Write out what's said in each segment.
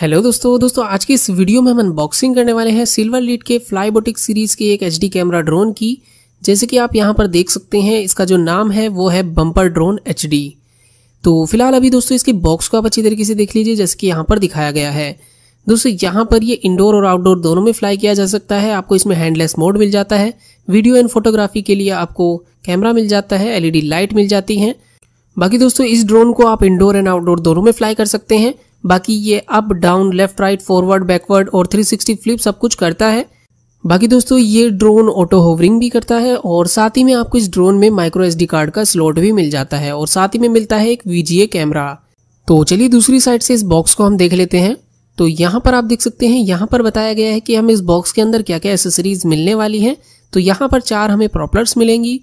hello दोस्तों दोस्तों आज की इस वीडियो में हम अनबॉक्सिंग करने वाले हैं सिल्वर लीड के फ्लाई बोटिक सीरीज के एक एचडी कैमरा ड्रोन की जैसे कि आप यहां पर देख सकते हैं इसका जो नाम है वो है बम्पर ड्रोन एचडी तो फिलहाल अभी दोस्तों इसके बॉक्स को आप अच्छी तरीके से देख लीजिए जैसे कि यहाँ पर दिखाया गया है दोस्तों यहाँ पर ये इंडोर और आउटडोर दोनों में फ्लाई किया जा सकता है आपको इसमें हैंडलेस मोड मिल जाता है वीडियो एंड फोटोग्राफी के लिए आपको कैमरा मिल जाता है एलईडी लाइट मिल जाती है बाकी दोस्तों इस ड्रोन को आप इंडोर एंड आउटडोर दोनों में फ्लाई कर सकते हैं बाकी ये up down left right forward backward और 360 फ्लिप सब कुछ करता है बाकी दोस्तों ये ड्रोन ऑटो होवरिंग भी करता है और साथ ही में आपको इस ड्रोन में माइक्रो एस कार्ड का स्लॉट भी मिल जाता है और साथ ही में मिलता है एक वीजीए कैमरा तो चलिए दूसरी साइड से इस बॉक्स को हम देख लेते हैं तो यहाँ पर आप देख सकते हैं यहाँ पर बताया गया है कि हमें इस बॉक्स के अंदर क्या क्या एसेसरीज मिलने वाली हैं तो यहाँ पर चार हमें प्रॉपलर्स मिलेंगी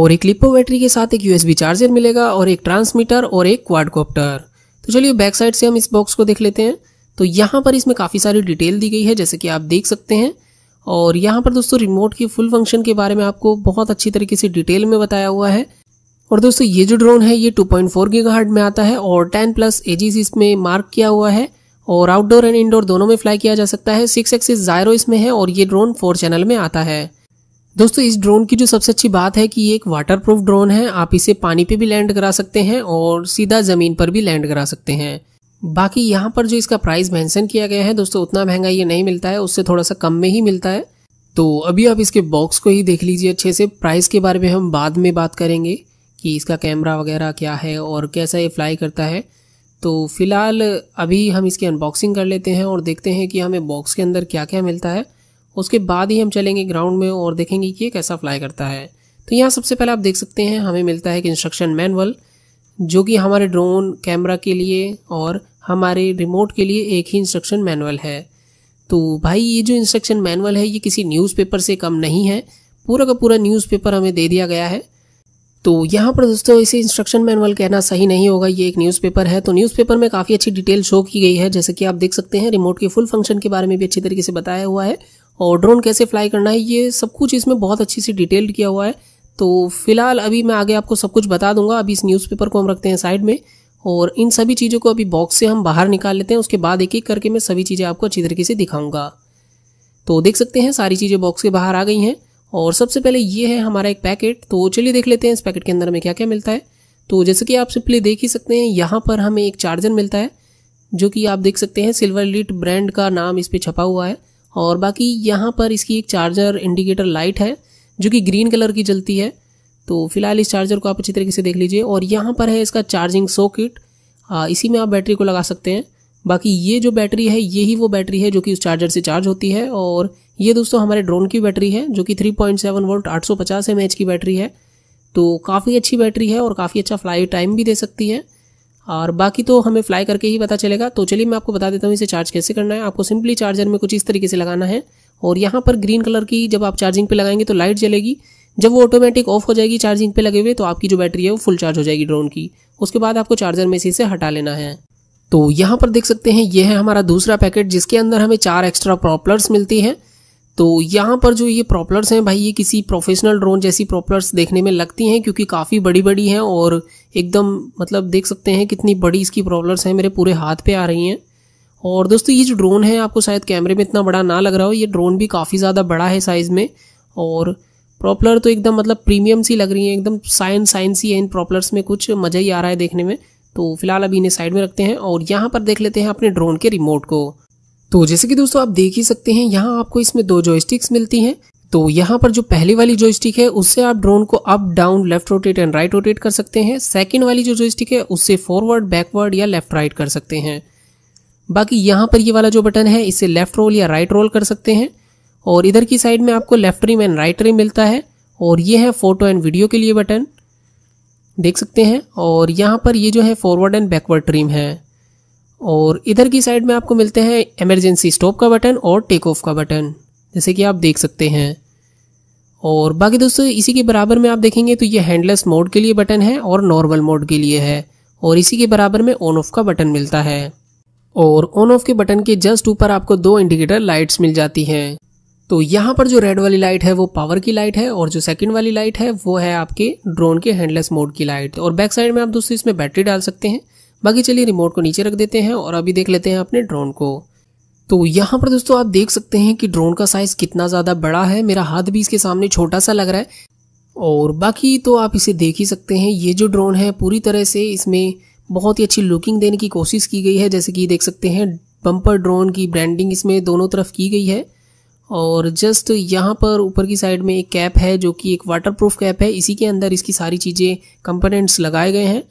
और एक लिपो बैटरी के साथ एक यूएसबी चार्जर मिलेगा और एक ट्रांसमीटर और एक क्वाडकॉप्टर तो चलिए बैक साइड से हम इस बॉक्स को देख लेते हैं तो यहाँ पर इसमें काफ़ी सारी डिटेल दी गई है जैसे कि आप देख सकते हैं और यहाँ पर दोस्तों रिमोट के फुल फंक्शन के बारे में आपको बहुत अच्छी तरीके से डिटेल में बताया हुआ है और दोस्तों ये जो ड्रोन है ये 2.4 पॉइंट में आता है और 10 प्लस एजीस इसमें मार्क किया हुआ है और आउटडोर एंड इंडोर दोनों में फ्लाई किया जा सकता है सिक्स एक्सिस जायरो इसमें है और ये ड्रोन फोर चैनल में आता है दोस्तों इस ड्रोन की जो सबसे अच्छी बात है कि ये एक वाटरप्रूफ ड्रोन है आप इसे पानी पे भी लैंड करा सकते हैं और सीधा ज़मीन पर भी लैंड करा सकते हैं बाकी यहाँ पर जो इसका प्राइस मेंशन किया गया है दोस्तों उतना महंगा ये नहीं मिलता है उससे थोड़ा सा कम में ही मिलता है तो अभी आप इसके बॉक्स को ही देख लीजिए अच्छे से प्राइस के बारे में हम बाद में बात करेंगे कि इसका कैमरा वगैरह क्या है और कैसा ये फ्लाई करता है तो फ़िलहाल अभी हम इसकी अनबॉक्सिंग कर लेते हैं और देखते हैं कि हमें बॉक्स के अंदर क्या क्या मिलता है उसके बाद ही हम चलेंगे ग्राउंड में और देखेंगे कि ये कैसा फ्लाई करता है तो यहाँ सबसे पहले आप देख सकते हैं हमें मिलता है एक इंस्ट्रक्शन मैनुअल जो कि हमारे ड्रोन कैमरा के लिए और हमारे रिमोट के लिए एक ही इंस्ट्रक्शन मैनुअल है तो भाई ये जो इंस्ट्रक्शन मैनुअल है ये किसी न्यूज़पेपर से कम नहीं है पूरा का पूरा न्यूज़पेपर हमें दे दिया गया है तो यहाँ पर दोस्तों इसे इंस्ट्रक्शन मैनुअल कहना सही नहीं होगा ये एक न्यूज़पेपर है तो न्यूज़पेपर में काफ़ी अच्छी डिटेल शो की गई है जैसे कि आप देख सकते हैं रिमोट के फुल फंक्शन के बारे में भी अच्छी तरीके से बताया हुआ है और ड्रोन कैसे फ्लाई करना है ये सब कुछ इसमें बहुत अच्छी सी डिटेल्ड किया हुआ है तो फिलहाल अभी मैं आगे आपको सब कुछ बता दूंगा अभी इस न्यूज़पेपर को हम रखते हैं साइड में और इन सभी चीज़ों को अभी बॉक्स से हम बाहर निकाल लेते हैं उसके बाद एक एक करके मैं सभी चीज़ें आपको अच्छी तरीके से दिखाऊंगा तो देख सकते हैं सारी चीज़ें बॉक्स के बाहर आ गई हैं और सबसे पहले ये है हमारा एक पैकेट तो चलिए देख लेते हैं इस पैकेट के अंदर हमें क्या क्या मिलता है तो जैसे कि आप सिंपली देख ही सकते हैं यहाँ पर हमें एक चार्जर मिलता है जो कि आप देख सकते हैं सिल्वर लिट ब्रांड का नाम इस पर छपा हुआ है और बाकी यहाँ पर इसकी एक चार्जर इंडिकेटर लाइट है जो कि ग्रीन कलर की जलती है तो फिलहाल इस चार्जर को आप अच्छी तरीके से देख लीजिए और यहाँ पर है इसका चार्जिंग सॉकेट इसी में आप बैटरी को लगा सकते हैं बाकी ये जो बैटरी है ये ही वो बैटरी है जो कि उस चार्जर से चार्ज होती है और ये दोस्तों हमारे ड्रोन की बैटरी है जो कि 3.7 वोल्ट आठ सौ की बैटरी है तो काफ़ी अच्छी बैटरी है और काफ़ी अच्छा फ्लाई टाइम भी दे सकती है और बाकी तो हमें फ्लाई करके ही पता चलेगा तो चलिए मैं आपको बता देता हूँ इसे चार्ज कैसे करना है आपको सिंपली चार्जर में कुछ इस तरीके से लगाना है और यहाँ पर ग्रीन कलर की जब आप चार्जिंग पे लगाएंगे तो लाइट जलेगी जब वो ऑटोमेटिक ऑफ हो जाएगी चार्जिंग पे लगे हुए तो आपकी जो बैटरी है वो फुल चार्ज हो जाएगी ड्रोन की उसके बाद आपको चार्जर में से इसे हटा लेना है तो यहाँ पर देख सकते हैं ये है हमारा दूसरा पैकेट जिसके अंदर हमें चार एक्स्ट्रा प्रॉपलर्स मिलती हैं तो यहाँ पर जो ये प्रॉपलर्स हैं भाई ये किसी प्रोफेशनल ड्रोन जैसी प्रॉपलर्स देखने में लगती हैं क्योंकि काफ़ी बड़ी बड़ी हैं और एकदम मतलब देख सकते हैं कितनी बड़ी इसकी प्रॉब्लम्स हैं मेरे पूरे हाथ पे आ रही हैं और दोस्तों ये जो ड्रोन है आपको शायद कैमरे में इतना बड़ा ना लग रहा हो ये ड्रोन भी काफ़ी ज़्यादा बड़ा है साइज़ में और प्रॉपलर तो एकदम मतलब प्रीमियम सी लग रही है एकदम साइंस साइंस ही है इन प्रॉपलर्स में कुछ मज़ा ही आ रहा है देखने में तो फिलहाल अभी इन्हें साइड में रखते हैं और यहाँ पर देख लेते हैं अपने ड्रोन के रिमोट को तो जैसे कि दोस्तों आप देख ही सकते हैं यहाँ आपको इसमें दो जॉयस्टिक्स मिलती हैं तो यहाँ पर जो पहली वाली जॉयस्टिक है उससे आप ड्रोन को up down left rotate and right rotate कर सकते हैं सेकेंड वाली जो जॉयस्टिक है उससे फॉरवर्ड बैकवर्ड या लेफ्ट राइट कर सकते हैं बाकी यहाँ पर ये वाला जो बटन है इससे लेफ्ट रोल या राइट रोल कर सकते हैं और इधर की साइड में आपको left rim and right rim मिलता है और ये है फोटो एंड वीडियो के लिए बटन देख सकते हैं और यहाँ पर ये जो है फॉरवर्ड एंड बैकवर्ड ट्रिम है और इधर की साइड में आपको मिलते हैं इमरजेंसी स्टॉप का बटन और टेक ऑफ का बटन जैसे कि आप देख सकते हैं और बाकी दोस्तों इसी के बराबर में आप देखेंगे तो ये हैंडलेस मोड के लिए बटन है और नॉर्मल मोड के लिए है और इसी के बराबर में ऑन ऑफ का बटन मिलता है और ऑन ऑफ के बटन के जस्ट ऊपर आपको दो इंडिकेटर लाइट्स मिल जाती हैं तो यहाँ पर जो रेड वाली लाइट है वो पावर की लाइट है और जो सेकंड वाली लाइट है वो है आपके ड्रोन के हैंडलेस मोड की लाइट और बैक साइड में आप दोस्तों इसमें बैटरी डाल सकते हैं बाकी चलिए रिमोट को नीचे रख देते हैं और अभी देख लेते हैं अपने ड्रोन को तो यहाँ पर दोस्तों आप देख सकते हैं कि ड्रोन का साइज़ कितना ज़्यादा बड़ा है मेरा हाथ भी इसके सामने छोटा सा लग रहा है और बाकी तो आप इसे देख ही सकते हैं ये जो ड्रोन है पूरी तरह से इसमें बहुत ही अच्छी लुकिंग देने की कोशिश की गई है जैसे कि देख सकते हैं बम्पर ड्रोन की ब्रांडिंग इसमें दोनों तरफ की गई है और जस्ट यहाँ पर ऊपर की साइड में एक कैप है जो कि एक वाटरप्रूफ कैप है इसी के अंदर इसकी सारी चीज़ें कंपोनेंट्स लगाए गए हैं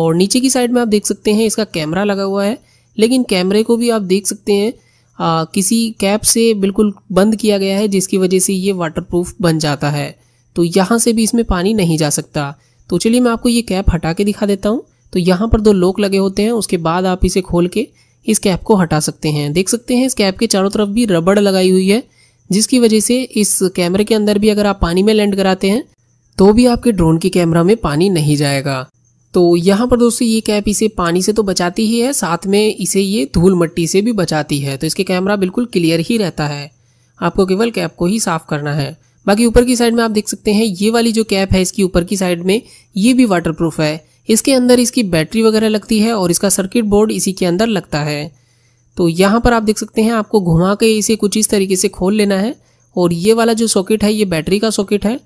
और नीचे की साइड में आप देख सकते हैं इसका कैमरा लगा हुआ है लेकिन कैमरे को भी आप देख सकते हैं आ, किसी कैप से बिल्कुल बंद किया गया है जिसकी वजह से ये वाटरप्रूफ बन जाता है तो यहाँ से भी इसमें पानी नहीं जा सकता तो चलिए मैं आपको ये कैप हटा के दिखा देता हूँ तो यहाँ पर दो लोक लगे होते हैं उसके बाद आप इसे खोल के इस कैप को हटा सकते हैं देख सकते हैं इस कैप के चारों तरफ भी रबड़ लगाई हुई है जिसकी वजह से इस कैमरे के अंदर भी अगर आप पानी में लैंड कराते हैं तो भी आपके ड्रोन के कैमरा में पानी नहीं जाएगा तो यहाँ पर दोस्तों ये कैप इसे पानी से तो बचाती ही है साथ में इसे ये धूल मट्टी से भी बचाती है तो इसके कैमरा बिल्कुल क्लियर ही रहता है आपको केवल कैप को ही साफ करना है बाकी ऊपर की साइड में आप देख सकते हैं ये वाली जो कैप है इसकी ऊपर की साइड में ये भी वाटरप्रूफ है इसके अंदर इसकी बैटरी वगैरह लगती है और इसका सर्किट बोर्ड इसी के अंदर लगता है तो यहाँ पर आप देख सकते हैं आपको घुमा के इसे कुछ इस तरीके से खोल लेना है और ये वाला जो सॉकेट है ये बैटरी का सॉकेट है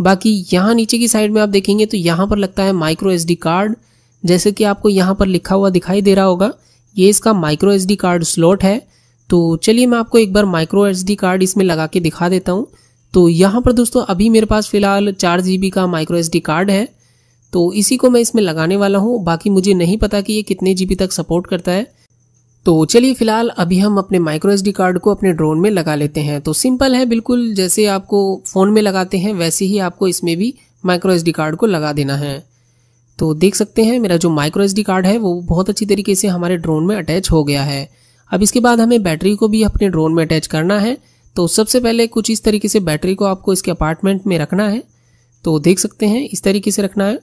बाकी यहाँ नीचे की साइड में आप देखेंगे तो यहाँ पर लगता है माइक्रो एस कार्ड जैसे कि आपको यहाँ पर लिखा हुआ दिखाई दे रहा होगा ये इसका माइक्रो एस कार्ड स्लॉट है तो चलिए मैं आपको एक बार माइक्रो एस कार्ड इसमें लगा के दिखा देता हूँ तो यहाँ पर दोस्तों अभी मेरे पास फिलहाल चार जी का माइक्रो एस कार्ड है तो इसी को मैं इसमें लगाने वाला हूँ बाकी मुझे नहीं पता कि ये कितने जी तक सपोर्ट करता है तो चलिए फिलहाल अभी हम अपने माइक्रो एस कार्ड को अपने ड्रोन में लगा लेते हैं तो सिंपल है बिल्कुल जैसे आपको फ़ोन में लगाते हैं वैसे ही आपको इसमें भी माइक्रो एस कार्ड को लगा देना है तो देख सकते हैं मेरा जो माइक्रो एस कार्ड है वो बहुत अच्छी तरीके से हमारे ड्रोन में अटैच हो गया है अब इसके बाद हमें बैटरी को भी अपने ड्रोन में अटैच करना है तो सबसे पहले कुछ इस तरीके से बैटरी को आपको इसके अपार्टमेंट में रखना है तो देख सकते हैं इस तरीके से रखना है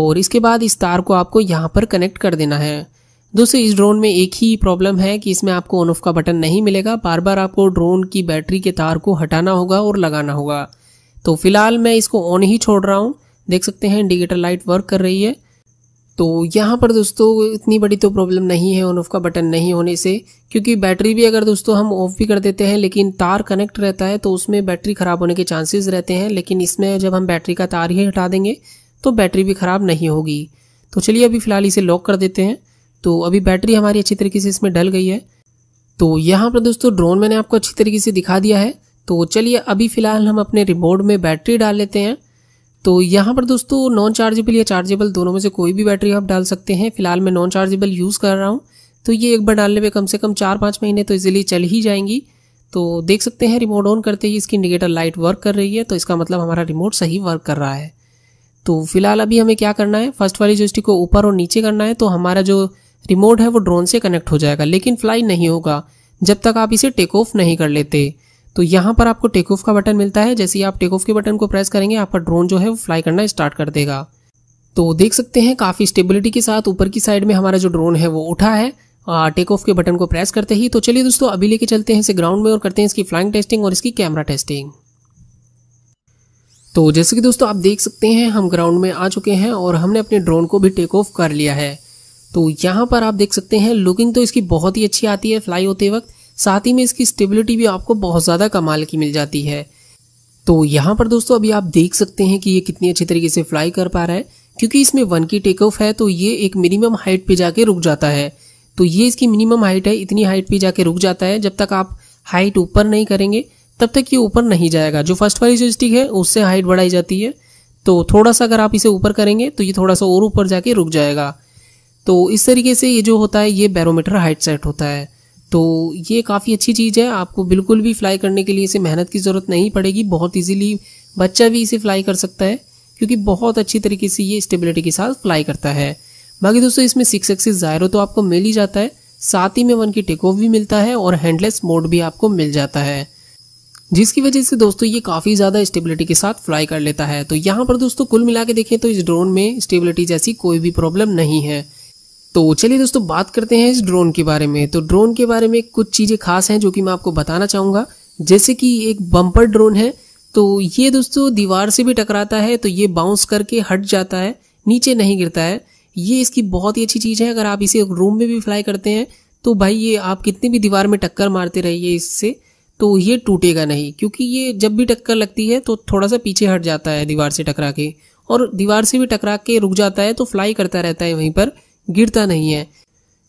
और इसके बाद इस तार को आपको यहाँ पर कनेक्ट कर देना है दोस्तों इस ड्रोन में एक ही प्रॉब्लम है कि इसमें आपको ऑन ऑफ का बटन नहीं मिलेगा बार बार आपको ड्रोन की बैटरी के तार को हटाना होगा और लगाना होगा तो फिलहाल मैं इसको ऑन ही छोड़ रहा हूँ देख सकते हैं इंडिकेटर लाइट वर्क कर रही है तो यहाँ पर दोस्तों इतनी बड़ी तो प्रॉब्लम नहीं है ऑन ऑफ का बटन नहीं होने से क्योंकि बैटरी भी अगर दोस्तों हम ऑफ भी कर देते हैं लेकिन तार कनेक्ट रहता है तो उसमें बैटरी ख़राब होने के चांसेस रहते हैं लेकिन इसमें जब हम बैटरी का तार ही हटा देंगे तो बैटरी भी ख़राब नहीं होगी तो चलिए अभी फ़िलहाल इसे लॉक कर देते हैं तो अभी बैटरी हमारी अच्छी तरीके से इसमें डल गई है तो यहाँ पर दोस्तों ड्रोन मैंने आपको अच्छी तरीके से दिखा दिया है तो चलिए अभी फ़िलहाल हम अपने रिमोट में बैटरी डाल लेते हैं तो यहाँ पर दोस्तों नॉन चार्जेबल या चार्जेबल दोनों में से कोई भी बैटरी आप डाल सकते हैं फिलहाल मैं नॉन चार्जेबल यूज़ कर रहा हूँ तो ये एक बार डालने पर कम से कम चार पाँच महीने तो इजीली चल ही जाएंगी तो देख सकते हैं रिमोट ऑन करते ही इसकी इंडिकेटर लाइट वर्क कर रही है तो इसका मतलब हमारा रिमोट सही वर्क कर रहा है तो फिलहाल अभी हमें क्या करना है फर्स्ट वाली जोस्टिक को ऊपर और नीचे करना है तो हमारा जो रिमोट है वो ड्रोन से कनेक्ट हो जाएगा लेकिन फ्लाई नहीं होगा जब तक आप इसे टेक ऑफ नहीं कर लेते तो यहाँ पर आपको टेक ऑफ का बटन मिलता है जैसे ही आप टेक ऑफ के बटन को प्रेस करेंगे आपका ड्रोन जो है वो फ्लाई करना स्टार्ट कर देगा तो देख सकते हैं काफ़ी स्टेबिलिटी के साथ ऊपर की साइड में हमारा जो ड्रोन है वो उठा है टेक ऑफ के बटन को प्रेस करते ही तो चलिए दोस्तों अभी लेके चलते हैं इसे ग्राउंड में और करते हैं इसकी फ्लाइंग टेस्टिंग और इसकी कैमरा टेस्टिंग तो जैसे कि दोस्तों आप देख सकते हैं हम ग्राउंड में आ चुके हैं और हमने अपने ड्रोन को भी टेक ऑफ कर लिया है तो यहाँ पर आप देख सकते हैं लुकिंग तो इसकी बहुत ही अच्छी आती है फ्लाई होते वक्त साथ ही में इसकी स्टेबिलिटी भी आपको बहुत ज़्यादा कमाल की मिल जाती है तो यहाँ पर दोस्तों अभी आप देख सकते हैं कि ये कितनी अच्छी तरीके से फ्लाई कर पा रहा है क्योंकि इसमें वन की टेक ऑफ है तो ये एक मिनिमम हाइट पे जाके रुक जाता है तो ये इसकी मिनिमम हाइट है इतनी हाइट पे जाके रुक जाता है जब तक आप हाइट ऊपर नहीं करेंगे तब तक ये ऊपर नहीं जाएगा जो फर्स्ट वाली जो स्टिक है उससे हाइट बढ़ाई जाती है तो थोड़ा सा अगर आप इसे ऊपर करेंगे तो ये थोड़ा सा और ऊपर जाके रुक जाएगा तो इस तरीके से ये जो होता है ये बैरोमीटर हाइट सेट होता है तो ये काफ़ी अच्छी चीज़ है आपको बिल्कुल भी फ्लाई करने के लिए इसे मेहनत की ज़रूरत नहीं पड़ेगी बहुत इजीली बच्चा भी इसे फ्लाई कर सकता है क्योंकि बहुत अच्छी तरीके से ये स्टेबिलिटी के साथ फ्लाई करता है बाकी दोस्तों इसमें सिक्स एक्सिस जायरो तो आपको मिल ही जाता है साथ ही में वन की टेक ऑफ भी मिलता है और हैंडलेस मोड भी आपको मिल जाता है जिसकी वजह से दोस्तों ये काफ़ी ज़्यादा स्टेबिलिटी के साथ फ्लाई कर लेता है तो यहाँ पर दोस्तों कुल मिला के देखें तो इस ड्रोन में स्टेबिलिटी जैसी कोई भी प्रॉब्लम नहीं है तो चलिए दोस्तों बात करते हैं इस ड्रोन के बारे में तो ड्रोन के बारे में कुछ चीज़ें खास हैं जो कि मैं आपको बताना चाहूंगा जैसे कि एक बम्पर ड्रोन है तो ये दोस्तों दीवार से भी टकराता है तो ये बाउंस करके हट जाता है नीचे नहीं गिरता है ये इसकी बहुत ही अच्छी चीज़ है अगर आप इसे रूम में भी फ्लाई करते हैं तो भाई ये आप कितनी भी दीवार में टक्कर मारते रहिए इससे तो ये टूटेगा नहीं क्योंकि ये जब भी टक्कर लगती है तो थोड़ा सा पीछे हट जाता है दीवार से टकरा के और दीवार से भी टकरा के रुक जाता है तो फ्लाई करता रहता है वहीं पर गिरता नहीं है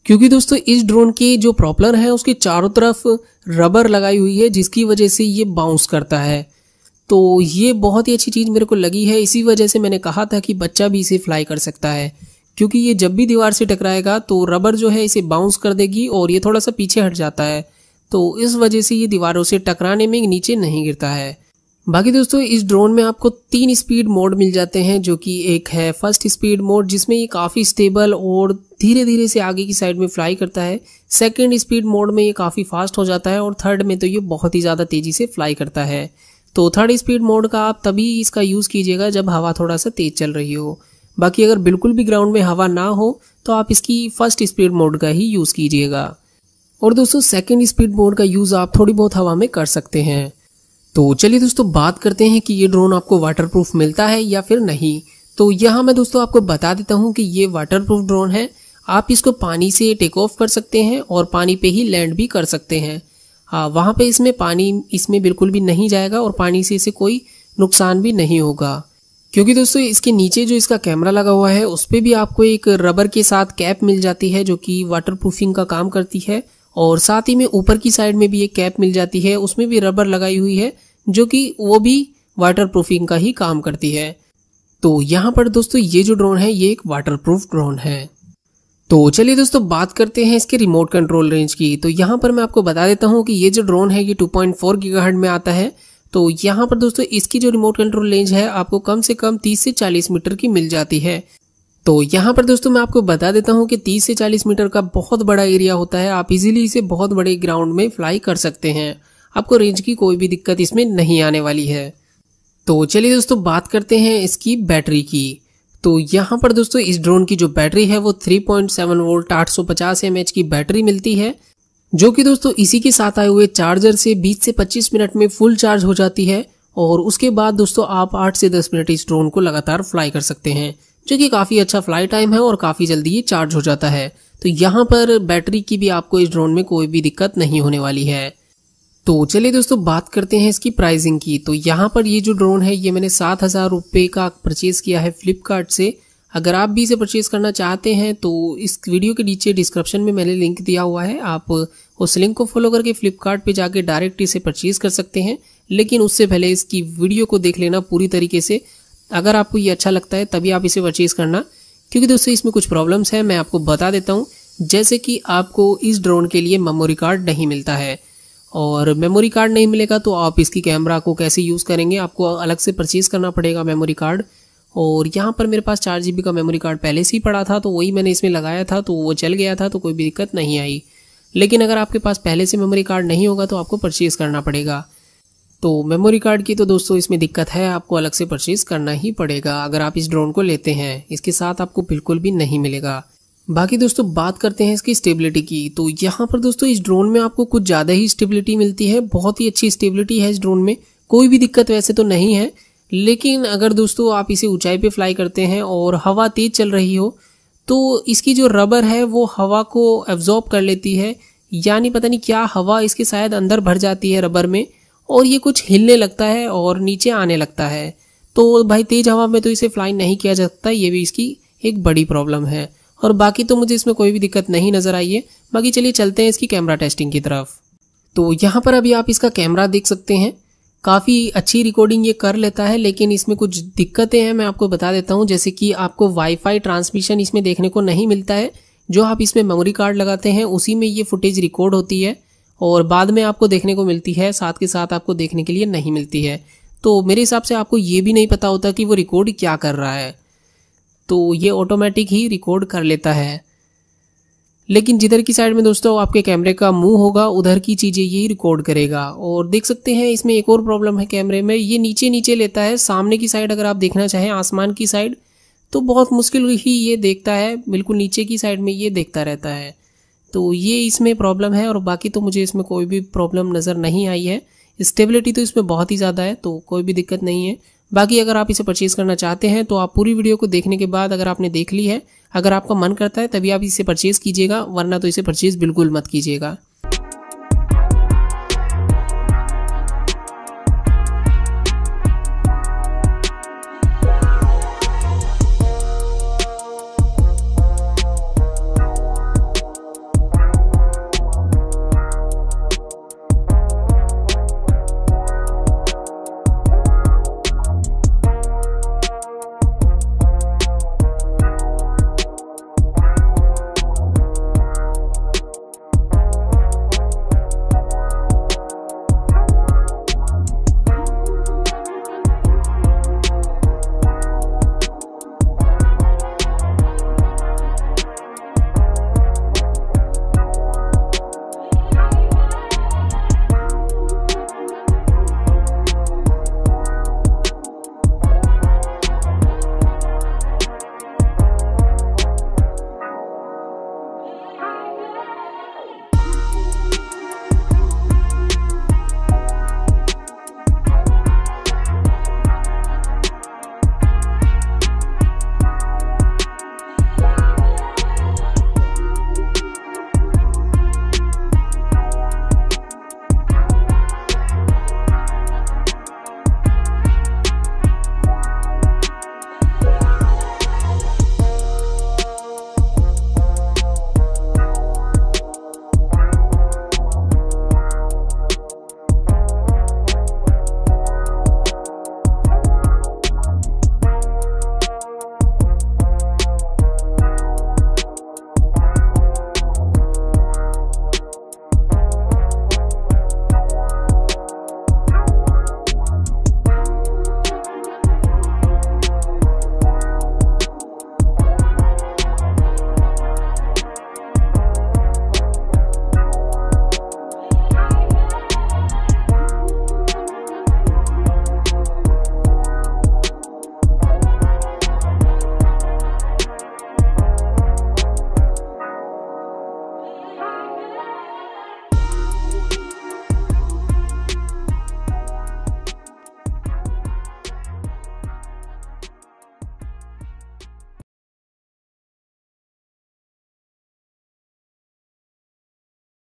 क्योंकि दोस्तों इस ड्रोन की जो प्रॉपलर है उसके चारों तरफ रबर लगाई हुई है जिसकी वजह से ये बाउंस करता है तो ये बहुत ही अच्छी चीज़ मेरे को लगी है इसी वजह से मैंने कहा था कि बच्चा भी इसे फ्लाई कर सकता है क्योंकि ये जब भी दीवार से टकराएगा तो रबर जो है इसे बाउंस कर देगी और ये थोड़ा सा पीछे हट जाता है तो इस वजह से ये दीवारों से टकराने में नीचे नहीं गिरता है बाकी दोस्तों इस ड्रोन में आपको तीन स्पीड मोड मिल जाते हैं जो कि एक है फर्स्ट स्पीड मोड जिसमें ये काफ़ी स्टेबल और धीरे धीरे से आगे की साइड में फ्लाई करता है सेकेंड स्पीड मोड में ये काफ़ी फास्ट हो जाता है और थर्ड में तो ये बहुत ही ज़्यादा तेज़ी से फ्लाई करता है तो थर्ड स्पीड मोड का आप तभी इसका यूज़ कीजिएगा जब हवा थोड़ा सा तेज़ चल रही हो बाकी अगर बिल्कुल भी ग्राउंड में हवा ना हो तो आप इसकी फर्स्ट स्पीड मोड का ही यूज़ कीजिएगा और दोस्तों सेकेंड स्पीड मोड का यूज़ आप थोड़ी बहुत हवा में कर सकते हैं तो चलिए दोस्तों बात करते हैं कि ये ड्रोन आपको वाटरप्रूफ मिलता है या फिर नहीं तो यहाँ मैं दोस्तों आपको बता देता हूँ कि ये वाटरप्रूफ ड्रोन है आप इसको पानी से टेक ऑफ कर सकते हैं और पानी पे ही लैंड भी कर सकते हैं हाँ वहाँ पे इसमें पानी इसमें बिल्कुल भी नहीं जाएगा और पानी से इसे कोई नुकसान भी नहीं होगा क्योंकि दोस्तों इसके नीचे जो इसका कैमरा लगा हुआ है उस पर भी आपको एक रबर के साथ कैप मिल जाती है जो कि वाटर प्रूफिंग का काम करती है और साथ ही में ऊपर की साइड में भी एक कैप मिल जाती है उसमें भी रबर लगाई हुई है जो कि वो भी वाटर प्रूफिंग का ही काम करती है तो यहाँ पर दोस्तों ये जो ड्रोन है ये एक वाटर प्रूफ ड्रोन है तो चलिए दोस्तों बात करते हैं इसके रिमोट कंट्रोल रेंज की तो यहाँ पर मैं आपको बता देता हूँ कि ये जो ड्रोन है ये 2.4 पॉइंट में आता है तो यहाँ पर दोस्तों इसकी जो रिमोट कंट्रोल रेंज है आपको कम से कम 30 से 40 मीटर की मिल जाती है तो यहाँ पर दोस्तों मैं आपको बता देता हूँ कि 30 से 40 मीटर का बहुत बड़ा एरिया होता है आप इजिली इसे बहुत बड़े ग्राउंड में फ्लाई कर सकते हैं आपको रेंज की कोई भी दिक्कत इसमें नहीं आने वाली है तो चलिए दोस्तों बात करते हैं इसकी बैटरी की तो यहाँ पर दोस्तों इस ड्रोन की जो बैटरी है वो 3.7 वोल्ट 850 एमएच की बैटरी मिलती है जो कि दोस्तों इसी के साथ आए हुए चार्जर से 20 से 25 मिनट में फुल चार्ज हो जाती है और उसके बाद दोस्तों आप 8 से 10 मिनट इस ड्रोन को लगातार फ्लाई कर सकते हैं जो कि काफ़ी अच्छा फ्लाई टाइम है और काफ़ी जल्दी ये चार्ज हो जाता है तो यहाँ पर बैटरी की भी आपको इस ड्रोन में कोई भी दिक्कत नहीं होने वाली है तो चलिए दोस्तों बात करते हैं इसकी प्राइसिंग की तो यहाँ पर ये जो ड्रोन है ये मैंने सात हज़ार रुपये का परचेज़ किया है फ्लिपकार्ट से अगर आप भी इसे परचेज़ करना चाहते हैं तो इस वीडियो के नीचे डिस्क्रिप्शन में मैंने लिंक दिया हुआ है आप उस लिंक को फॉलो करके फ्लिपकार्ट पे जाके डायरेक्ट इसे परचेज़ कर सकते हैं लेकिन उससे पहले इसकी वीडियो को देख लेना पूरी तरीके से अगर आपको ये अच्छा लगता है तभी आप इसे परचेज़ करना क्योंकि दोस्तों इसमें कुछ प्रॉब्लम्स हैं मैं आपको बता देता हूँ जैसे कि आपको इस ड्रोन के लिए मेमोरी कार्ड नहीं मिलता है और मेमोरी कार्ड नहीं मिलेगा तो आप इसकी कैमरा को कैसे यूज़ करेंगे आपको अलग से परचेज़ करना पड़ेगा मेमोरी कार्ड और यहाँ पर मेरे पास चार जी का मेमोरी कार्ड पहले से ही पड़ा था तो वही मैंने इसमें लगाया था तो वो चल गया था तो कोई भी दिक्कत नहीं आई लेकिन अगर आपके पास पहले से मेमोरी कार्ड नहीं होगा तो आपको परचेज़ करना पड़ेगा तो मेमोरी कार्ड की तो दोस्तों इसमें दिक्कत है आपको अलग से परचेज़ करना ही पड़ेगा अगर आप इस ड्रोन को लेते हैं इसके साथ आपको बिल्कुल भी नहीं मिलेगा बाकी दोस्तों बात करते हैं इसकी स्टेबिलिटी की तो यहाँ पर दोस्तों इस ड्रोन में आपको कुछ ज़्यादा ही स्टेबिलिटी मिलती है बहुत ही अच्छी स्टेबिलिटी है इस ड्रोन में कोई भी दिक्कत वैसे तो नहीं है लेकिन अगर दोस्तों आप इसे ऊंचाई पे फ्लाई करते हैं और हवा तेज चल रही हो तो इसकी जो रबर है वो हवा को एब्जॉर्ब कर लेती है यानी पता नहीं क्या हवा इसके शायद अंदर भर जाती है रबर में और ये कुछ हिलने लगता है और नीचे आने लगता है तो भाई तेज़ हवा में तो इसे फ्लाई नहीं किया जा सकता ये भी इसकी एक बड़ी प्रॉब्लम है और बाकी तो मुझे इसमें कोई भी दिक्कत नहीं नज़र आई है बाकी चलिए चलते हैं इसकी कैमरा टेस्टिंग की तरफ तो यहाँ पर अभी आप इसका कैमरा देख सकते हैं काफ़ी अच्छी रिकॉर्डिंग ये कर लेता है लेकिन इसमें कुछ दिक्कतें हैं मैं आपको बता देता हूँ जैसे कि आपको वाईफाई ट्रांसमिशन इसमें देखने को नहीं मिलता है जो आप इसमें मेमोरी कार्ड लगाते हैं उसी में ये फुटेज रिकॉर्ड होती है और बाद में आपको देखने को मिलती है साथ के साथ आपको देखने के लिए नहीं मिलती है तो मेरे हिसाब से आपको ये भी नहीं पता होता कि वो रिकॉर्ड क्या कर रहा है तो ये ऑटोमेटिक ही रिकॉर्ड कर लेता है लेकिन जिधर की साइड में दोस्तों आपके कैमरे का मुंह होगा उधर की चीज़ें ये रिकॉर्ड करेगा और देख सकते हैं इसमें एक और प्रॉब्लम है कैमरे में ये नीचे नीचे लेता है सामने की साइड अगर आप देखना चाहें आसमान की साइड तो बहुत मुश्किल ही ये देखता है बिल्कुल नीचे की साइड में ये देखता रहता है तो ये इसमें प्रॉब्लम है और बाकी तो मुझे इसमें कोई भी प्रॉब्लम नज़र नहीं आई है स्टेबिलिटी तो इसमें बहुत ही ज़्यादा है तो कोई भी दिक्कत नहीं है बाकी अगर आप इसे परचेज़ करना चाहते हैं तो आप पूरी वीडियो को देखने के बाद अगर आपने देख ली है अगर आपका मन करता है तभी आप इसे परचेज़ कीजिएगा वरना तो इसे परचेज़ बिल्कुल मत कीजिएगा